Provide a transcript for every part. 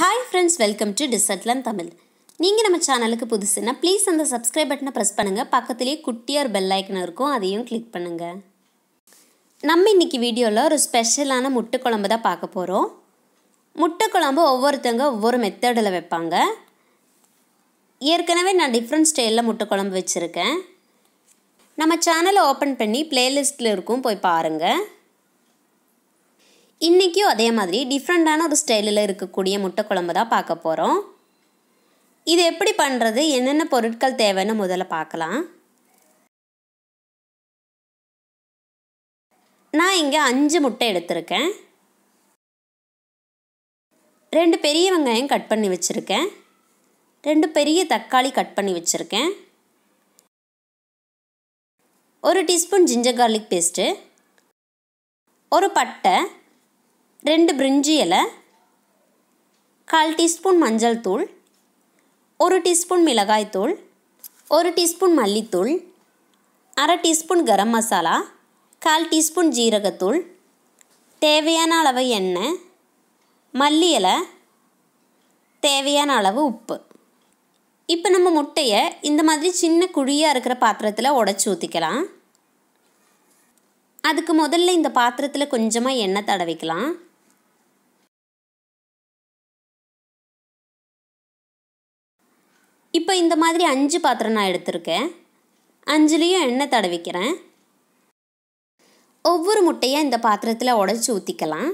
hi friends welcome to டிசர்ட்லன் தமிழ் நீங்கள் நம்ம சேனலுக்கு புதுசுன்னா ப்ளீஸ் அந்த சப்ஸ்கிரைப் பட்டனை ப்ரெஸ் பண்ணுங்கள் பக்கத்துலேயே குட்டியார் பெல் ஐக்கன் இருக்கும் அதையும் கிளிக் பண்ணுங்கள் நம்ம இன்றைக்கி வீடியோவில் ஒரு ஸ்பெஷலான முட்டை குழம்பு தான் பார்க்க போகிறோம் முட்டை குழம்பு ஒவ்வொருத்தவங்க ஒவ்வொரு மெத்தடில் வைப்பாங்க ஏற்கனவே நான் டிஃப்ரெண்ட் ஸ்டைலில் முட்டை குழம்பு வச்சுருக்கேன் நம்ம சேனலை ஓப்பன் பண்ணி பிளேலிஸ்ட்டில் இருக்கும் போய் பாருங்கள் இன்றைக்கும் அதே மாதிரி டிஃப்ரெண்ட்டான ஒரு ஸ்டைலில் இருக்கக்கூடிய முட்டை குழம்பு தான் பார்க்க போகிறோம் இது எப்படி பண்ணுறது என்னென்ன பொருட்கள் தேவைன்னு முதல்ல பார்க்கலாம் நான் இங்கே அஞ்சு முட்டை எடுத்திருக்கேன் ரெண்டு பெரிய வெங்காயம் கட் பண்ணி வச்சுருக்கேன் ரெண்டு பெரிய தக்காளி கட் பண்ணி வச்சுருக்கேன் ஒரு டீஸ்பூன் ஜிஞ்சர் கார்லிக் பேஸ்ட்டு ஒரு பட்டை ரெண்டு பிரிஞ்சி இலை கால் டீஸ்பூன் மஞ்சள் தூள் ஒரு டீஸ்பூன் மிளகாய்த்தூள் ஒரு டீஸ்பூன் மல்லித்தூள் அரை டீஸ்பூன் கரம் மசாலா கால் டீஸ்பூன் ஜீரகத்தூள் தேவையான அளவு எண்ணெய் மல்லி இலை தேவையான அளவு உப்பு இப்போ நம்ம முட்டையை இந்த மாதிரி சின்ன குழியாக இருக்கிற பாத்திரத்தில் உடச்சி ஊற்றிக்கலாம் அதுக்கு முதல்ல இந்த பாத்திரத்தில் கொஞ்சமாக எண்ணெய் தடவிக்கலாம் இப்போ இந்த மாதிரி அஞ்சு பாத்திரம் நான் எடுத்திருக்கேன் அஞ்சுலேயும் எண்ணெய் தடவிக்கிறேன் ஒவ்வொரு முட்டையாக இந்த பாத்திரத்தில் உடச்சி ஊற்றிக்கலாம்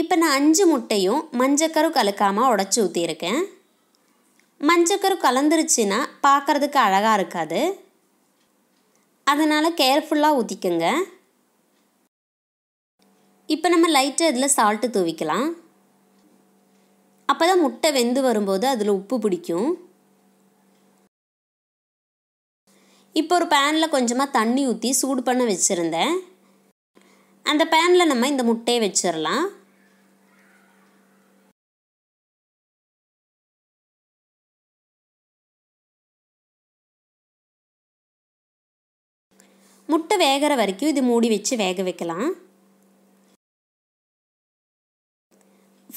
இப்போ நான் அஞ்சு முட்டையும் மஞ்சக்கரு கலக்காமல் உடச்சி ஊற்றியிருக்கேன் மஞ்சக்கரு கலந்துருச்சுன்னா பார்க்குறதுக்கு அழகாக இருக்காது அதனால் கேர்ஃபுல்லாக ஊற்றிக்குங்க இப்போ நம்ம லைட்டாக இதில் சால்ட்டு தூவிக்கலாம் அப்போ தான் முட்டை வெந்து வரும்போது அதில் உப்பு பிடிக்கும் இப்போ ஒரு பேனில் கொஞ்சமாக தண்ணி ஊற்றி சூடு பண்ண வச்சுருந்தேன் அந்த பேனில் நம்ம இந்த முட்டையை வச்சிடலாம் முட்டை வேகிற வரைக்கும் இது மூடி வச்சு வேக வைக்கலாம்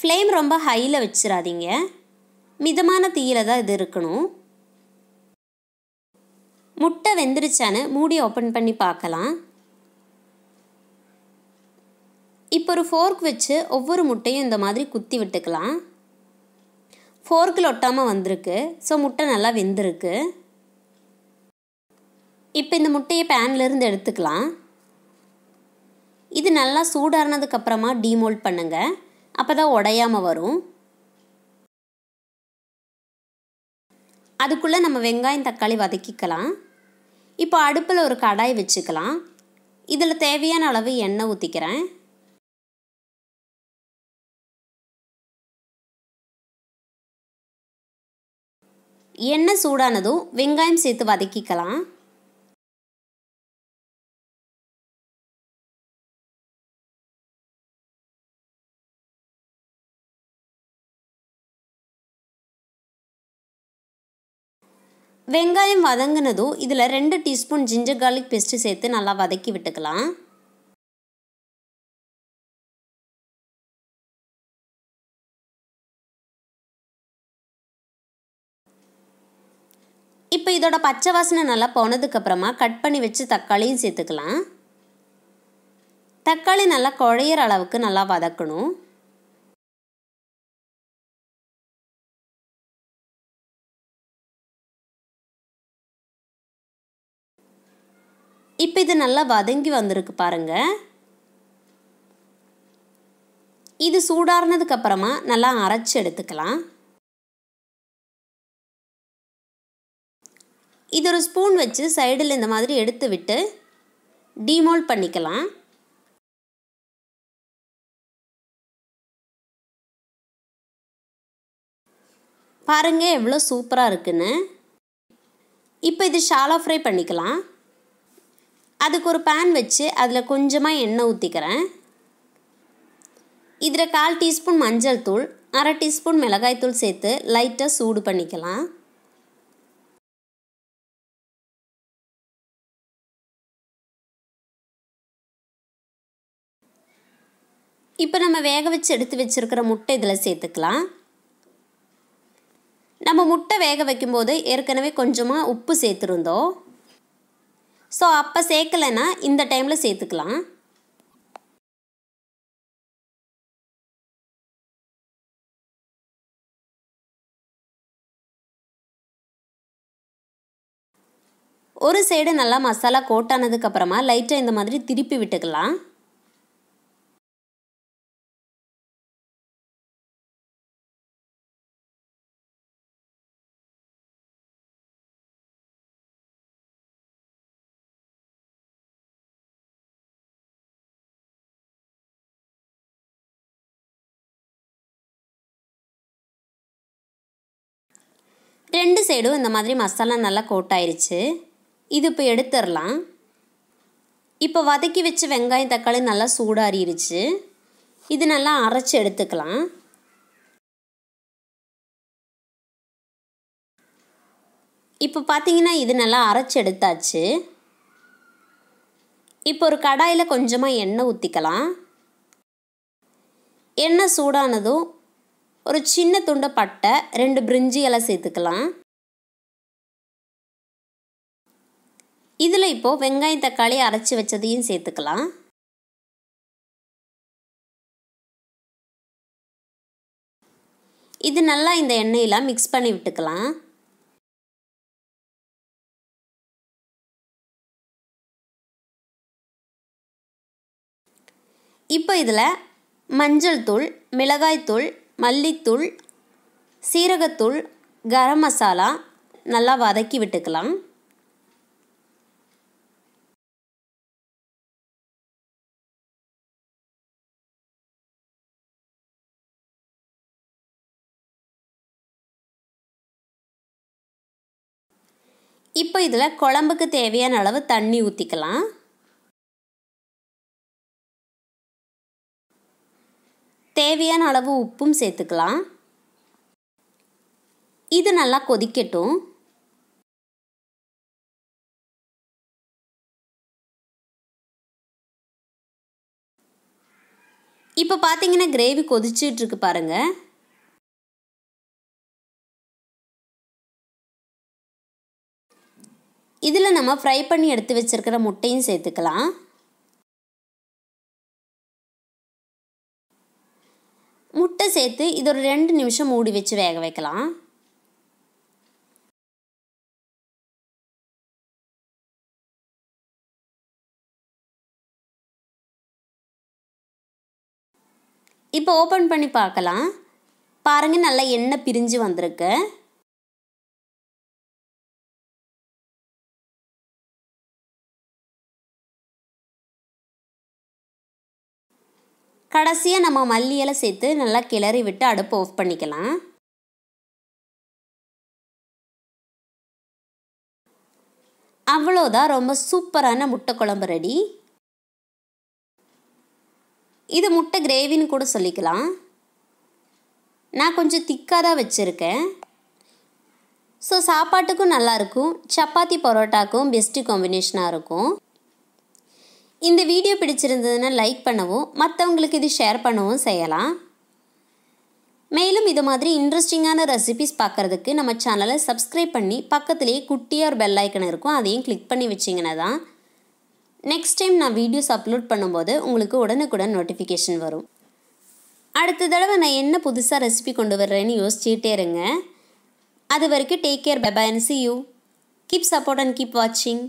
ஃப்ளேம் ரொம்ப ஹையில் வச்சிடாதீங்க மிதமான தீயில தான் இது இருக்கணும் முட்டை வெந்துருச்சான்னு மூடி ஓப்பன் பண்ணி பார்க்கலாம் இப்போ ஒரு ஃபோர்க் வச்சு ஒவ்வொரு முட்டையும் இந்த மாதிரி குத்தி விட்டுக்கலாம் ஃபோர்க்கில் ஒட்டாமல் வந்திருக்கு ஸோ முட்டை நல்லா வெந்திருக்கு இப்போ இந்த முட்டையை பேன்லேருந்து எடுத்துக்கலாம் இது நல்லா சூடானதுக்கப்புறமா டீமோல்ட் பண்ணுங்கள் அப்போ தான் உடையாமல் வரும் அதுக்குள்ளே நம்ம வெங்காயம் தக்காளி வதக்கிக்கலாம் இப்போ அடுப்பில் ஒரு கடாய் வச்சுக்கலாம் இதில் தேவையான அளவு எண்ணெய் ஊற்றிக்கிறேன் எண்ணெய் சூடானதும் வெங்காயம் சேர்த்து வதக்கிக்கலாம் வெங்காயம் வதங்கினதும் இதில் ரெண்டு டீஸ்பூன் ஜிஞ்சர் கார்லிக் பேஸ்ட்டு சேர்த்து நல்லா வதக்கி விட்டுக்கலாம் இப்போ இதோட பச்சை வாசனை நல்லா போனதுக்கப்புறமா கட் பண்ணி வச்சு தக்காளியும் சேர்த்துக்கலாம் தக்காளி நல்லா குழையிற அளவுக்கு நல்லா வதக்கணும் இப்போ இது நல்லா வதங்கி வந்திருக்கு பாருங்கள் இது சூடாறினதுக்கு அப்புறமா நல்லா அரைச்சி எடுத்துக்கலாம் இது ஒரு ஸ்பூன் வச்சு சைடில் இந்த மாதிரி எடுத்து விட்டு டீமோல் பண்ணிக்கலாம் பாருங்கள் எவ்வளோ சூப்பராக இருக்குன்னு இப்போ இது ஷாலோ ஃப்ரை பண்ணிக்கலாம் அதுக்கு ஒரு பேன் வச்சு அதில் கொஞ்சமாக எண்ணெய் ஊற்றிக்கிறேன் இதில் கால் டீஸ்பூன் மஞ்சள் தூள் அரை டீஸ்பூன் மிளகாய் தூள் சேர்த்து லைட்டாக சூடு பண்ணிக்கலாம் இப்போ நம்ம வேக வச்சு எடுத்து வச்சுருக்கிற முட்டை இதில் சேர்த்துக்கலாம் நம்ம முட்டை வேக வைக்கும்போது ஏற்கனவே கொஞ்சமாக உப்பு சேர்த்துருந்தோம் ஸோ அப்போ சேர்க்கலைன்னா இந்த டைமில் சேர்த்துக்கலாம் ஒரு சைடு நல்லா மசாலா கோட்டானதுக்கப்புறமா லைட்டாக இந்த மாதிரி திருப்பி விட்டுக்கலாம் ரெண்டு சைடும் இந்த மாதிரி மசாலா நல்லா கோட் ஆயிடுச்சு இது இப்போ எடுத்துடலாம் இப்போ வதக்கி வச்சு வெங்காயம் தக்காளி நல்லா சூடாறிடுச்சு இது நல்லா அரைச்சி எடுத்துக்கலாம் இப்போ பார்த்தீங்கன்னா இது நல்லா அரைச்சி எடுத்தாச்சு இப்போ ஒரு கடாயில் கொஞ்சமாக எண்ணெய் ஊற்றிக்கலாம் எண்ணெய் சூடானதும் ஒரு சின்ன துண்டை பட்டை ரெண்டு பிரிஞ்சி எல்லாம் சேர்த்துக்கலாம் இதில் இப்போது வெங்காயம் தக்காளி அரைச்சி வச்சதையும் சேர்த்துக்கலாம் இது நல்லா இந்த எண்ணெயில் மிக்ஸ் பண்ணி விட்டுக்கலாம் இப்போ இதில் மஞ்சள் தூள் மிளகாய் தூள் மல்லித்தூள் சீரகத்தூள் கரம் மசாலா நல்லா வதக்கி விட்டுக்கலாம் இப்போ இதில் குழம்புக்கு தேவையான அளவு தண்ணி ஊற்றிக்கலாம் தேவையான அளவு உப்பும் சேர்த்துக்கலாம் இது நல்லா கொதிக்கட்டும் இப்போ பார்த்தீங்கன்னா கிரேவி கொதிச்சுட்டு இருக்கு பாருங்க இதில் நம்ம ஃப்ரை பண்ணி எடுத்து வச்சுருக்கிற முட்டையும் சேர்த்துக்கலாம் முட்டை சேர்த்து இது ஒரு ரெண்டு நிமிஷம் மூடி வச்சு வேக வைக்கலாம் இப்போ ஓப்பன் பண்ணி பார்க்கலாம் பாருங்கள் நல்லா எண்ணெய் பிரிஞ்சு வந்திருக்கு கடைசியாக நம்ம மல்லியில் சேர்த்து நல்லா கிளறி விட்டு அடுப்பை ஆஃப் பண்ணிக்கலாம் அவ்வளோதான் ரொம்ப சூப்பரான முட்டை குழம்பு ரெடி இது முட்டை கிரேவின்னு கூட சொல்லிக்கலாம் நான் கொஞ்சம் திக்காக தான் வச்சுருக்கேன் ஸோ சாப்பாட்டுக்கும் நல்லாயிருக்கும் சப்பாத்தி பரோட்டாக்கும் பெஸ்ட்டு காம்பினேஷனாக இருக்கும் இந்த வீடியோ பிடிச்சிருந்ததுன்னா லைக் பண்ணவும் மற்றவங்களுக்கு இது ஷேர் பண்ணவும் செய்யலாம் மேலும் இது மாதிரி இன்ட்ரெஸ்டிங்கான ரெசிபிஸ் பார்க்குறதுக்கு நம்ம சேனலை சப்ஸ்கிரைப் பண்ணி பக்கத்துலேயே குட்டியாக ஒரு பெல்லைக்கன் இருக்கும் அதையும் கிளிக் பண்ணி வச்சிங்கன்னா தான் நெக்ஸ்ட் டைம் நான் வீடியோஸ் அப்லோட் பண்ணும்போது உங்களுக்கு உடனுக்குடன் நோட்டிஃபிகேஷன் வரும் அடுத்த தடவை நான் என்ன புதுசாக ரெசிபி கொண்டு வர்றேன்னு யோசிச்சுட்டே இருங்க அது வரைக்கும் take care bye bye and see you keep support and keep வாட்சிங்